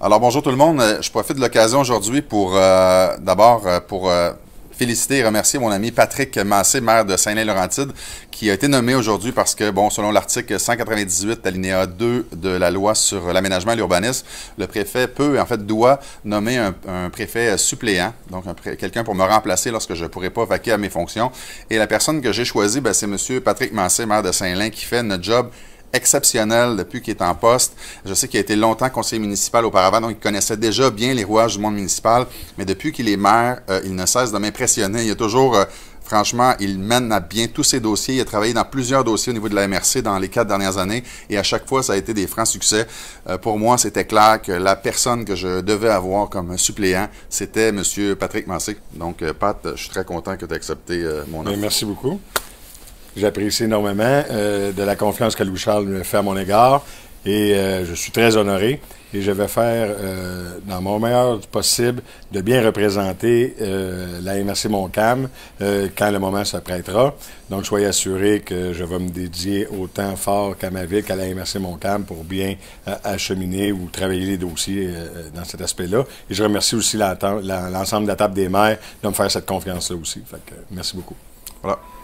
Alors bonjour tout le monde, euh, je profite de l'occasion aujourd'hui pour euh, d'abord euh, pour féliciter et remercier mon ami Patrick Massé, maire de Saint-Laurentide, qui a été nommé aujourd'hui parce que, bon, selon l'article 198, alinéa 2 de la loi sur l'aménagement et l'urbanisme, le préfet peut, en fait, doit nommer un, préfet suppléant, donc quelqu'un pour me remplacer lorsque je ne pourrai pas vaquer à mes fonctions. Et la personne que j'ai choisie, ben, c'est M. Patrick Massé, maire de Saint-Lin, qui fait notre job exceptionnel depuis qu'il est en poste. Je sais qu'il a été longtemps conseiller municipal auparavant, donc il connaissait déjà bien les rouages du monde municipal, mais depuis qu'il est maire, euh, il ne cesse de m'impressionner. Il a toujours... Euh, franchement, il mène à bien tous ses dossiers. Il a travaillé dans plusieurs dossiers au niveau de la MRC dans les quatre dernières années et à chaque fois, ça a été des francs succès. Euh, pour moi, c'était clair que la personne que je devais avoir comme suppléant, c'était Monsieur Patrick Massé. Donc, Pat, je suis très content que tu aies accepté mon nom. Merci beaucoup. J'apprécie énormément euh, de la confiance que Louis-Charles me fait à mon égard et euh, je suis très honoré et je vais faire euh, dans mon meilleur possible de bien représenter euh, la MRC Montcalm quand le moment se prêtera. Donc soyez assurés que je vais me dédier autant fort qu'à ma ville qu'à la MRC Montcalm pour bien acheminer ou travailler les dossiers dans cet aspect-là. Et je remercie aussi l'ensemble de la table des maires de me faire cette confiance-là aussi. merci beaucoup. Voilà.